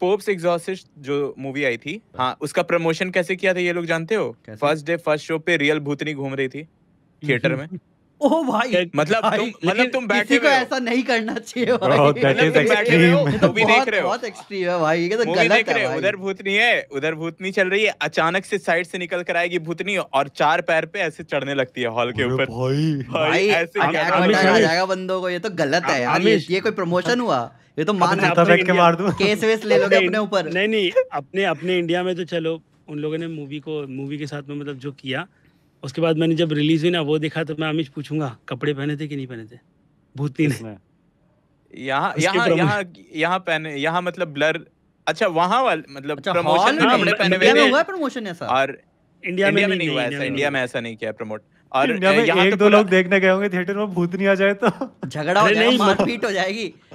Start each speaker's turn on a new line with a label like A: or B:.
A: pops एग्जॉस्ट जो movie आई थी हाँ उसका प्रमोशन कैसे किया था ये लोग जानते हो फर्स्ट डे फर्स्ट शो पे रियल भूतनी घूम रही थी थिएटर में ओ भाई मतलब भाई, तुम मतलब
B: तुम बैठे हुए को ऐसा नहीं करना चाहिए मूवी बहुत एक्सट्रीम तो है भाई ये तो गलत देख उधर
A: भूतनी है उधर भूतनी चल रही है अचानक से साइड से निकल कर आएगी भूतनी और चार पैर पे ऐसे चढ़ने लगती है हॉल के ऊपर
B: भाई भाई ऐसे आ जाएगा
A: बंदों को ये तो गलत है यार ये कोई प्रमोशन हुआ ये तो मान के मार दूं केस वेस ले लोगे अपने ऊपर नहीं
B: नहीं अपने अपने इंडिया में तो चलो उन लोगों ने मूवी को मूवी के साथ में मतलब जो किया उसके बाद मैंने जब रिलीज हुई ना वो देखा तो मैं अमिश पूछूंगा कपड़े पहने थे कि नहीं पहने थे भूतनी ने
A: यहाँ यहाँ यहाँ यहाँ पहने यहाँ मतलब ब्लर अच्छा वहाँ वाले मतलब प्रमोशन अच्छा, में कपड़े पहने हुए हैं हुआ प्रमोशन ऐसा और इंडिया में नहीं हुआ ऐसा इंडिया में ऐसा नहीं किया प्रमोट और यहाँ में तो एक दो
B: लोग देखने गए होंगे थिएटर में भूत नहीं आ जाए तो झगड़ा हो जाएगा मारपीट
A: हो जाएगी